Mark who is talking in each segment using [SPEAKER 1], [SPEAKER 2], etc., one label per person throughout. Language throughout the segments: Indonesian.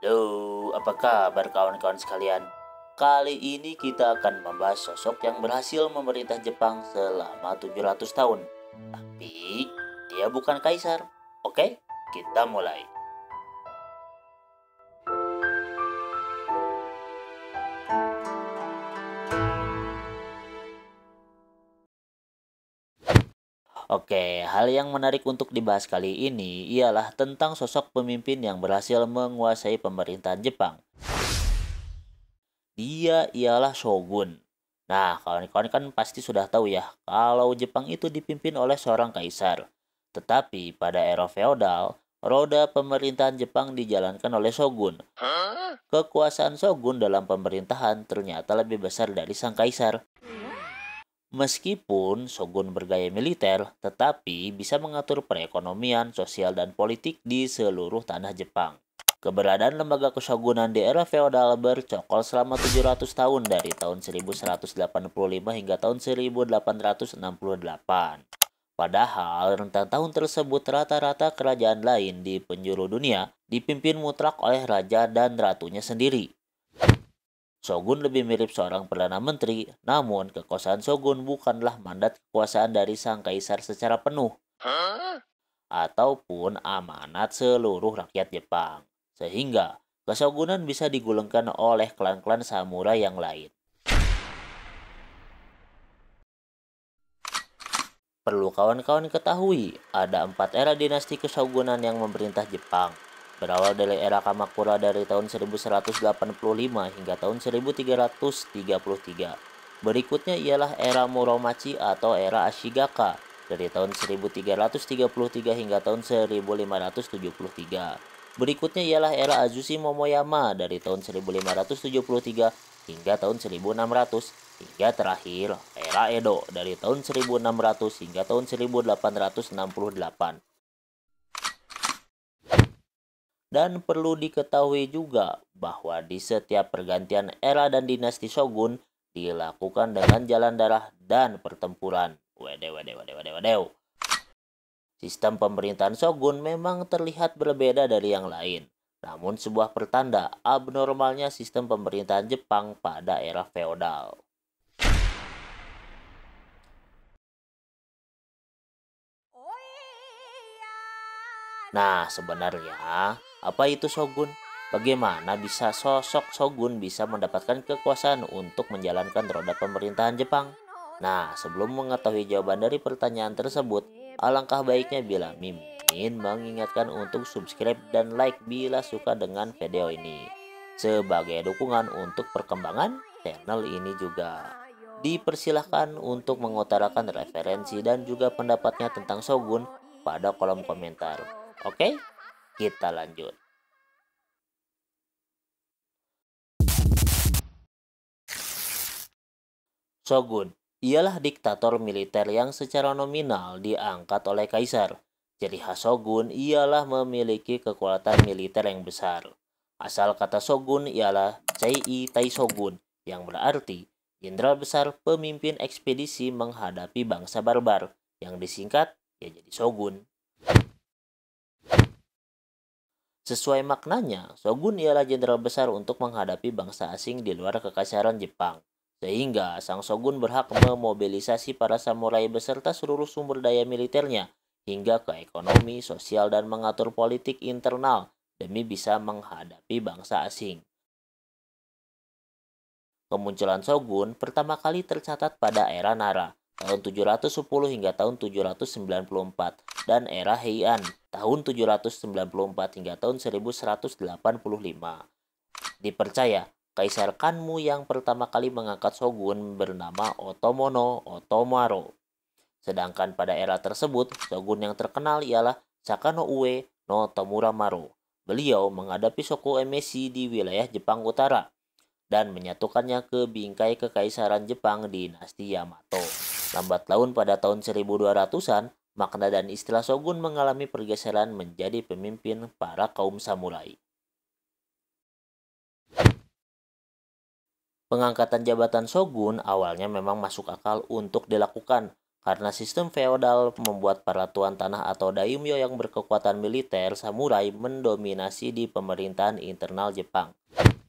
[SPEAKER 1] Halo, apa kabar kawan-kawan sekalian? Kali ini kita akan membahas sosok yang berhasil memerintah Jepang selama 700 tahun. Tapi, dia bukan kaisar. Oke, kita mulai. Oke, hal yang menarik untuk dibahas kali ini ialah tentang sosok pemimpin yang berhasil menguasai pemerintahan Jepang. Dia ialah Shogun. Nah, kawan-kawan kan pasti sudah tahu ya kalau Jepang itu dipimpin oleh seorang kaisar. Tetapi pada era feodal, roda pemerintahan Jepang dijalankan oleh Shogun. Kekuasaan Shogun dalam pemerintahan ternyata lebih besar dari sang kaisar. Meskipun Shogun bergaya militer, tetapi bisa mengatur perekonomian, sosial, dan politik di seluruh tanah Jepang. Keberadaan lembaga kesyogunan di era feodal bercokol selama 700 tahun dari tahun 1185 hingga tahun 1868. Padahal rentang tahun tersebut rata-rata kerajaan lain di penjuru dunia dipimpin mutlak oleh raja dan ratunya sendiri. Shogun lebih mirip seorang Perdana Menteri, namun kekuasaan Shogun bukanlah mandat kekuasaan dari Sang Kaisar secara penuh, ataupun amanat seluruh rakyat Jepang, sehingga kesogunan bisa digulungkan oleh klan-klan samurai yang lain. Perlu kawan-kawan ketahui, ada empat era dinasti kesogunan yang memerintah Jepang, Berawal dari era Kamakura dari tahun 1185 hingga tahun 1333. Berikutnya ialah era Muromachi atau era Ashigaka dari tahun 1333 hingga tahun 1573. Berikutnya ialah era Azushi Momoyama dari tahun 1573 hingga tahun 1600 hingga terakhir era Edo dari tahun 1600 hingga tahun 1868. Dan perlu diketahui juga bahwa di setiap pergantian era dan dinasti shogun dilakukan dengan jalan darah dan pertempuran. Wede, wede, wede, wede, wede. Sistem pemerintahan shogun memang terlihat berbeda dari yang lain. Namun sebuah pertanda abnormalnya sistem pemerintahan Jepang pada era feodal. Nah, sebenarnya apa itu shogun? Bagaimana bisa sosok shogun bisa mendapatkan kekuasaan untuk menjalankan roda pemerintahan Jepang? Nah, sebelum mengetahui jawaban dari pertanyaan tersebut, alangkah baiknya bila Mimin mengingatkan untuk subscribe dan like bila suka dengan video ini sebagai dukungan untuk perkembangan channel ini juga. Dipersilahkan untuk mengutarakan referensi dan juga pendapatnya tentang Shogun pada kolom komentar. Oke? Okay? Kita lanjut. Shogun ialah diktator militer yang secara nominal diangkat oleh kaisar. Jadi Shogun ialah memiliki kekuatan militer yang besar. Asal kata Shogun ialah Chei Tai Shogun yang berarti jenderal besar pemimpin ekspedisi menghadapi bangsa barbar yang disingkat ya jadi Shogun. Sesuai maknanya, Shogun ialah jenderal besar untuk menghadapi bangsa asing di luar kekaisaran Jepang. Sehingga sang Shogun berhak memobilisasi para samurai beserta seluruh sumber daya militernya hingga ke ekonomi, sosial, dan mengatur politik internal demi bisa menghadapi bangsa asing. Kemunculan Shogun pertama kali tercatat pada era Nara, tahun 710 hingga tahun 794 dan era Heian tahun 794 hingga tahun 1185. Dipercaya, Kaisar Kanmu yang pertama kali mengangkat Shogun bernama Otomono Otomaro. Sedangkan pada era tersebut, Shogun yang terkenal ialah Sakano Ue no Tomura Maro. Beliau menghadapi Soko Emesi di wilayah Jepang Utara dan menyatukannya ke bingkai kekaisaran Jepang di dinasti Yamato. Lambat laun pada tahun 1200-an, makna dan istilah shogun mengalami pergeseran menjadi pemimpin para kaum samurai. Pengangkatan jabatan shogun awalnya memang masuk akal untuk dilakukan karena sistem feodal membuat para tuan tanah atau daimyo yang berkekuatan militer samurai mendominasi di pemerintahan internal Jepang.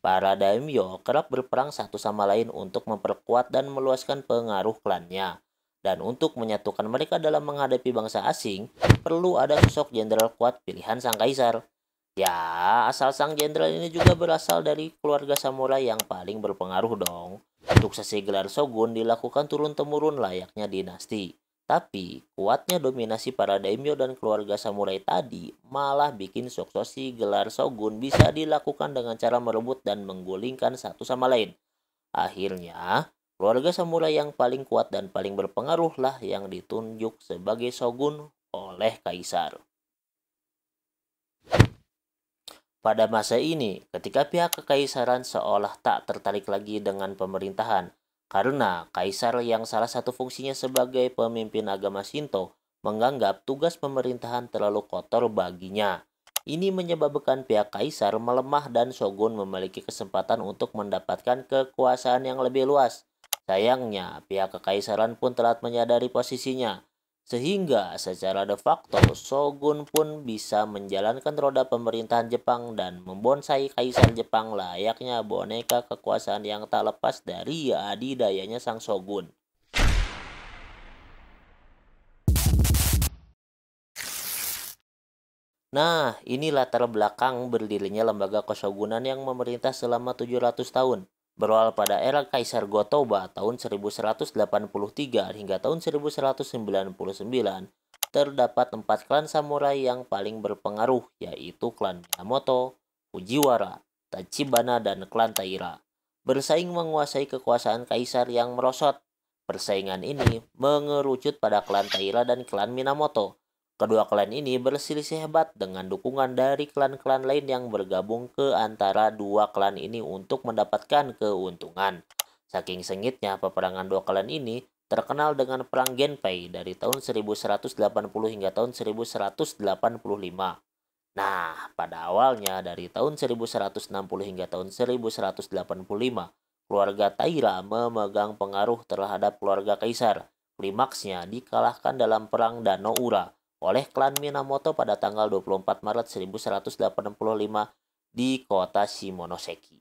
[SPEAKER 1] Para daimyo kerap berperang satu sama lain untuk memperkuat dan meluaskan pengaruh klannya. Dan untuk menyatukan mereka dalam menghadapi bangsa asing, perlu ada sosok jenderal kuat pilihan sang kaisar. Ya, asal sang jenderal ini juga berasal dari keluarga samurai yang paling berpengaruh dong. Suksesi gelar shogun dilakukan turun-temurun layaknya dinasti. Tapi kuatnya dominasi para daimyo dan keluarga samurai tadi malah bikin suksesi gelar shogun bisa dilakukan dengan cara merebut dan menggulingkan satu sama lain. Akhirnya, keluarga samurai yang paling kuat dan paling berpengaruh lah yang ditunjuk sebagai shogun oleh kaisar. Pada masa ini, ketika pihak kekaisaran seolah tak tertarik lagi dengan pemerintahan, karena kaisar yang salah satu fungsinya sebagai pemimpin agama Shinto menganggap tugas pemerintahan terlalu kotor baginya. Ini menyebabkan pihak kaisar melemah dan shogun memiliki kesempatan untuk mendapatkan kekuasaan yang lebih luas. Sayangnya, pihak kekaisaran pun telat menyadari posisinya sehingga secara de facto Shogun pun bisa menjalankan roda pemerintahan Jepang dan membonsai kaisar Jepang layaknya boneka kekuasaan yang tak lepas dari adidayanya sang Shogun. Nah, ini latar belakang berdirinya lembaga kesogunan yang memerintah selama 700 tahun berawal pada era Kaisar Gotoba tahun 1183 hingga tahun 1199, terdapat empat klan samurai yang paling berpengaruh, yaitu klan Minamoto, Fujiwara, Tachibana, dan klan Taira. Bersaing menguasai kekuasaan kaisar yang merosot. Persaingan ini mengerucut pada klan Taira dan klan Minamoto, Kedua klan ini berselisih hebat dengan dukungan dari klan-klan lain yang bergabung ke antara dua klan ini untuk mendapatkan keuntungan. Saking sengitnya peperangan dua klan ini, terkenal dengan Perang Genpei dari tahun 1180 hingga tahun 1185. Nah, pada awalnya dari tahun 1160 hingga tahun 1185, keluarga Taira memegang pengaruh terhadap keluarga Kaisar. Klimaksnya dikalahkan dalam Perang Danoura oleh klan Minamoto pada tanggal 24 Maret 1185 di kota Shimonoseki.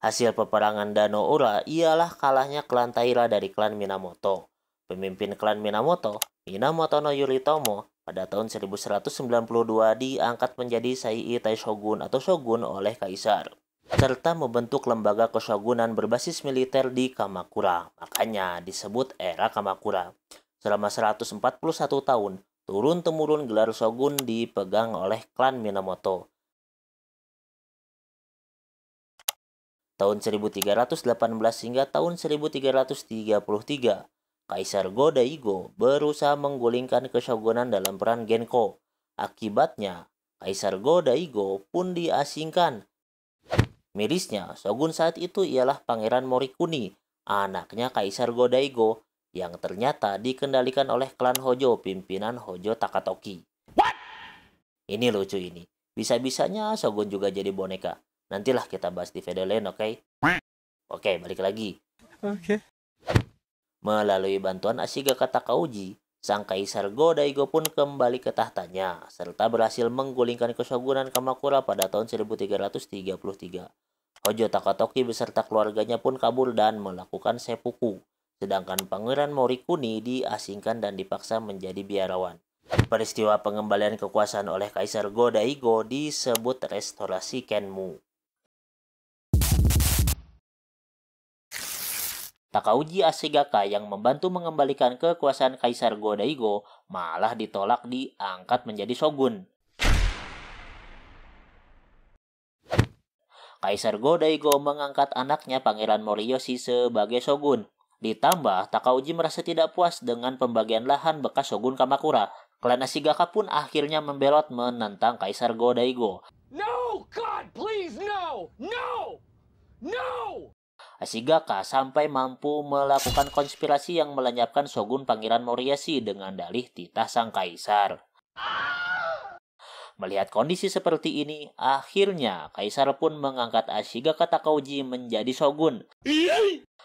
[SPEAKER 1] Hasil peperangan Danoura ialah kalahnya klan Taira dari klan Minamoto. Pemimpin klan Minamoto, Minamoto no Yoritomo, pada tahun 1192 diangkat menjadi Sai'i Taishogun atau Shogun oleh Kaisar serta membentuk lembaga kesyogunan berbasis militer di Kamakura. Makanya disebut era Kamakura. Selama 141 tahun, turun-temurun gelar shogun dipegang oleh klan Minamoto. Tahun 1318 hingga tahun 1333, Kaisar Go Daigo berusaha menggulingkan kesyogunan dalam peran Genko. Akibatnya, Kaisar Go Daigo pun diasingkan Mirisnya, Shogun saat itu ialah Pangeran Morikuni, anaknya Kaisar Godaigo, yang ternyata dikendalikan oleh klan Hojo, pimpinan Hojo Takatoki. What? Ini lucu ini. Bisa-bisanya Shogun juga jadi boneka. Nantilah kita bahas di video lain, oke? Okay? Oke, okay, balik lagi. Oke. Okay. Melalui bantuan Ashigaka Takauji, Sang Kaisar Go Daigo pun kembali ke tahtanya, serta berhasil menggulingkan kesyogunan Kamakura pada tahun 1333. Hojo Takatoki beserta keluarganya pun kabur dan melakukan sepuku, sedangkan Pangeran Morikuni diasingkan dan dipaksa menjadi biarawan. Peristiwa pengembalian kekuasaan oleh Kaisar Go Daigo disebut restorasi Kenmu. Takauji Asegaka yang membantu mengembalikan kekuasaan Kaisar Godaigo malah ditolak diangkat menjadi shogun. Kaisar Godaigo mengangkat anaknya Pangeran Moriyoshi sebagai shogun. Ditambah, Takauji merasa tidak puas dengan pembagian lahan bekas shogun Kamakura. Klan Asigaka pun akhirnya membelot menentang Kaisar Godaigo. No, God, please, no, no, no! Ashigaka sampai mampu melakukan konspirasi yang melenyapkan Shogun Pangeran Moriyasi dengan dalih titah sang kaisar. Melihat kondisi seperti ini, akhirnya kaisar pun mengangkat Ashigaka Takauji menjadi shogun.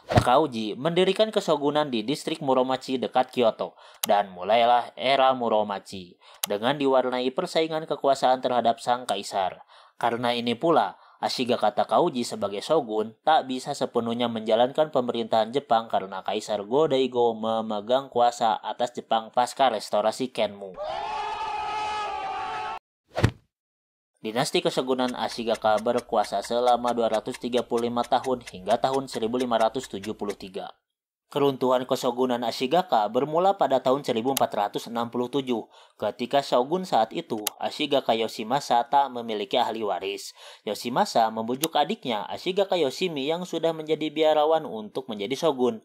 [SPEAKER 1] Takauji mendirikan kesogunan di distrik Muromachi dekat Kyoto dan mulailah era Muromachi dengan diwarnai persaingan kekuasaan terhadap sang kaisar. Karena ini pula, Ashigakata Kauji sebagai shogun tak bisa sepenuhnya menjalankan pemerintahan Jepang karena Kaisar Go Daigo memegang kuasa atas Jepang pasca restorasi Kenmu. Dinasti kesegunan Ashigaka berkuasa selama 235 tahun hingga tahun 1573. Keruntuhan kesogunan Ashigaka bermula pada tahun 1467 ketika shogun saat itu Ashigaka Yoshimasa tak memiliki ahli waris. Yoshimasa membujuk adiknya Ashigaka Yoshimi yang sudah menjadi biarawan untuk menjadi shogun.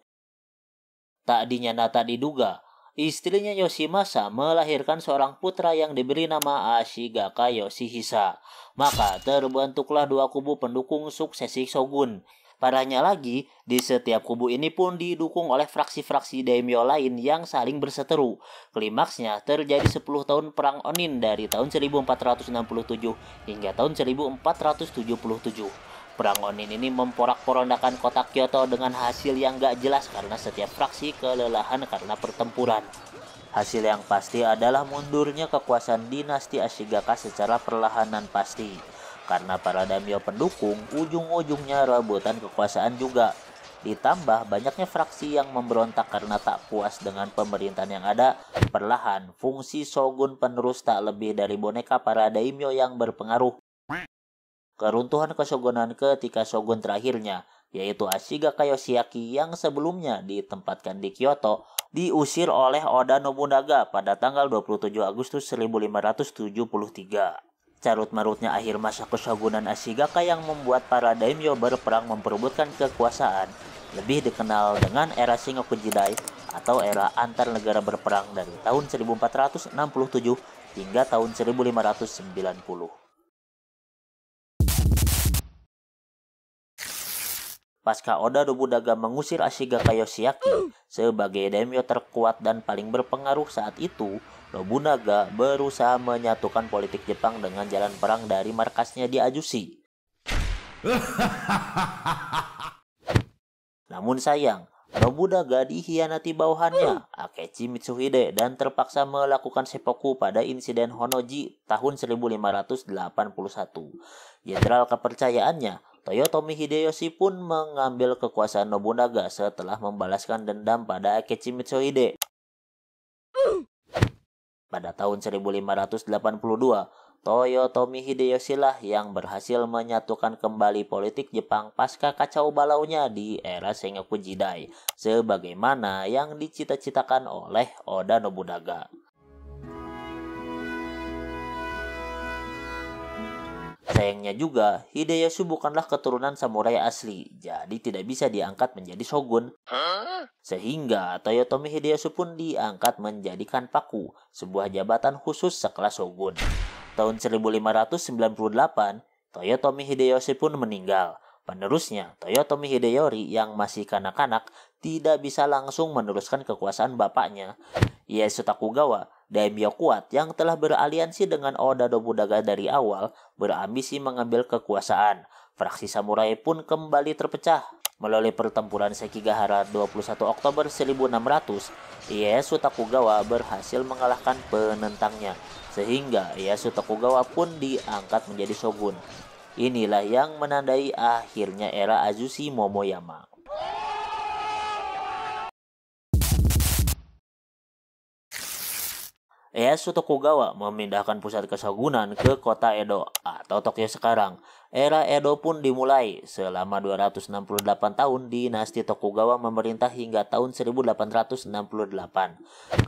[SPEAKER 1] Tak dinyata tak diduga, istrinya Yoshimasa melahirkan seorang putra yang diberi nama Ashigaka Yoshihisa. Maka terbentuklah dua kubu pendukung suksesi Shogun Parahnya lagi, di setiap kubu ini pun didukung oleh fraksi-fraksi daimyo lain yang saling berseteru. Klimaksnya terjadi 10 tahun Perang Onin dari tahun 1467 hingga tahun 1477. Perang Onin ini memporak-porandakan kota Kyoto dengan hasil yang gak jelas karena setiap fraksi kelelahan karena pertempuran. Hasil yang pasti adalah mundurnya kekuasaan dinasti Ashigaka secara perlahan dan pasti. Karena para daimyo pendukung ujung-ujungnya rebutan kekuasaan juga. Ditambah banyaknya fraksi yang memberontak karena tak puas dengan pemerintahan yang ada, perlahan fungsi shogun penerus tak lebih dari boneka para daimyo yang berpengaruh. Keruntuhan kesogunan ketika shogun terakhirnya, yaitu Ashiga Kayoshiaki yang sebelumnya ditempatkan di Kyoto, diusir oleh Oda Nobunaga pada tanggal 27 Agustus 1573. Carut-marutnya akhir masa kesyogunan Ashigaka yang membuat para daimyo berperang memperebutkan kekuasaan lebih dikenal dengan era Shingoku Jidai atau era antar negara berperang dari tahun 1467 hingga tahun 1590. Pasca Oda Nobunaga mengusir Ashigaka Yoshiaki sebagai daimyo terkuat dan paling berpengaruh saat itu, Nobunaga berusaha menyatukan politik Jepang dengan jalan perang dari markasnya di Ajusi. Namun sayang, Nobunaga dihianati bawahannya, Akechi Mitsuhide, dan terpaksa melakukan seppuku pada insiden Honoji tahun 1581. Jenderal kepercayaannya, Toyotomi Hideyoshi pun mengambil kekuasaan Nobunaga setelah membalaskan dendam pada Akechi Mitsuhide. Pada tahun 1582, Toyotomi Hideyoshi lah yang berhasil menyatukan kembali politik Jepang pasca kacau balaunya di era Sengoku Jidai, sebagaimana yang dicita-citakan oleh Oda Nobunaga. Sayangnya juga, Hideyoshi bukanlah keturunan samurai asli, jadi tidak bisa diangkat menjadi shogun. Sehingga Toyotomi Hideyoshi pun diangkat menjadi kanpaku, sebuah jabatan khusus sekelas shogun. Tahun 1598, Toyotomi Hideyoshi pun meninggal Penerusnya, Toyotomi Hideyori yang masih kanak-kanak tidak bisa langsung meneruskan kekuasaan bapaknya, Ieyasu Takugawa, daimyo kuat yang telah beraliansi dengan Oda Nobunaga dari awal, berambisi mengambil kekuasaan. Fraksi samurai pun kembali terpecah. Melalui pertempuran Sekigahara 21 Oktober 1600, Ieyasu Takugawa berhasil mengalahkan penentangnya, sehingga Ieyasu Tokugawa pun diangkat menjadi shogun. Inilah yang menandai akhirnya era Azushi Momoyama. Eyasu Tokugawa memindahkan pusat kesagunan ke kota Edo atau Tokyo sekarang. Era Edo pun dimulai. Selama 268 tahun, dinasti Tokugawa memerintah hingga tahun 1868.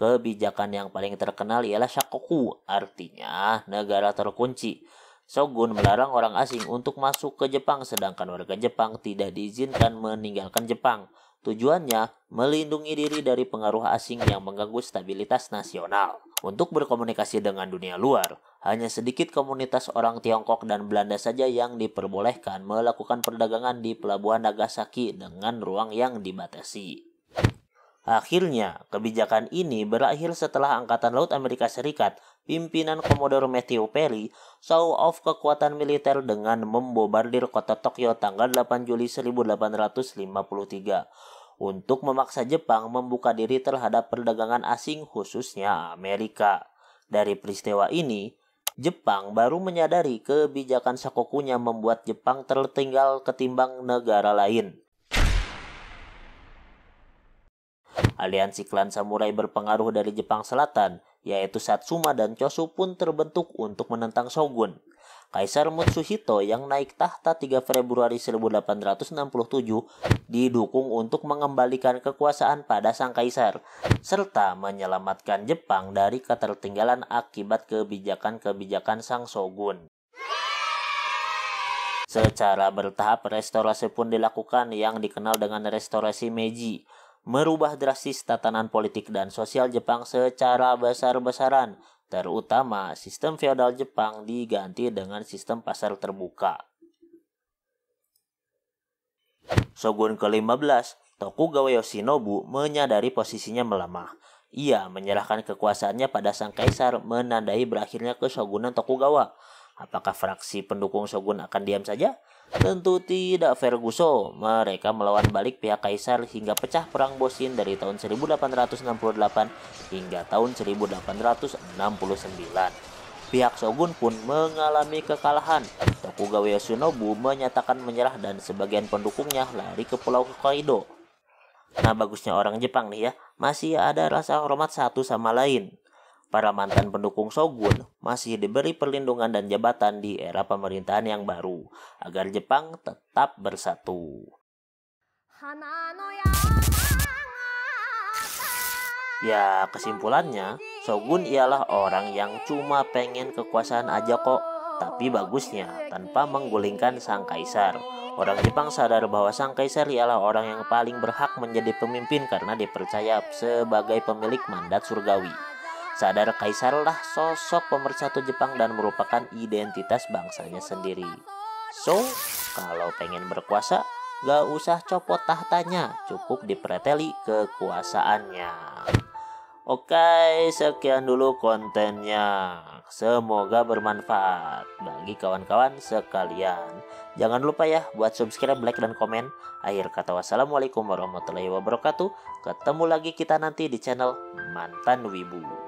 [SPEAKER 1] Kebijakan yang paling terkenal ialah Shakoku, artinya negara terkunci. Shogun melarang orang asing untuk masuk ke Jepang sedangkan warga Jepang tidak diizinkan meninggalkan Jepang. Tujuannya melindungi diri dari pengaruh asing yang mengganggu stabilitas nasional. Untuk berkomunikasi dengan dunia luar, hanya sedikit komunitas orang Tiongkok dan Belanda saja yang diperbolehkan melakukan perdagangan di pelabuhan Nagasaki dengan ruang yang dibatasi. Akhirnya, kebijakan ini berakhir setelah Angkatan Laut Amerika Serikat pimpinan Komodor Matthew Perry, show off kekuatan militer dengan membobardir kota Tokyo tanggal 8 Juli 1853 untuk memaksa Jepang membuka diri terhadap perdagangan asing khususnya Amerika. Dari peristiwa ini, Jepang baru menyadari kebijakan Sakokunya membuat Jepang tertinggal ketimbang negara lain. Aliansi klan samurai berpengaruh dari Jepang Selatan yaitu Satsuma dan Chosu pun terbentuk untuk menentang Shogun. Kaisar Mutsuhito yang naik tahta 3 Februari 1867 didukung untuk mengembalikan kekuasaan pada sang kaisar serta menyelamatkan Jepang dari ketertinggalan akibat kebijakan-kebijakan sang shogun. Secara bertahap restorasi pun dilakukan yang dikenal dengan restorasi Meiji merubah drastis tatanan politik dan sosial Jepang secara besar-besaran, terutama sistem feodal Jepang diganti dengan sistem pasar terbuka. Shogun ke-15, Tokugawa Yoshinobu menyadari posisinya melemah. Ia menyerahkan kekuasaannya pada sang kaisar menandai berakhirnya kesogunan Tokugawa. Apakah fraksi pendukung shogun akan diam saja? Tentu tidak Ferguson, mereka melawan balik pihak Kaisar hingga pecah perang Bosin dari tahun 1868 hingga tahun 1869. Pihak Shogun pun mengalami kekalahan. Tokugawa Yoshinobu menyatakan menyerah dan sebagian pendukungnya lari ke Pulau Hokkaido. Nah bagusnya orang Jepang nih ya, masih ada rasa hormat satu sama lain. Para mantan pendukung Shogun masih diberi perlindungan dan jabatan di era pemerintahan yang baru agar Jepang tetap bersatu. Ya, ya, kesimpulannya, Shogun ialah orang yang cuma pengen kekuasaan aja kok, tapi bagusnya tanpa menggulingkan sang kaisar. Orang Jepang sadar bahwa sang kaisar ialah orang yang paling berhak menjadi pemimpin karena dipercaya sebagai pemilik mandat surgawi. Sadar Kaisarlah sosok pemersatu Jepang dan merupakan identitas bangsanya sendiri. So, kalau pengen berkuasa, gak usah copot tahtanya, cukup dipreteli kekuasaannya. Oke, sekian dulu kontennya. Semoga bermanfaat bagi kawan-kawan sekalian. Jangan lupa ya buat subscribe, like, dan komen. Akhir kata wassalamualaikum warahmatullahi wabarakatuh. Ketemu lagi kita nanti di channel Mantan Wibu.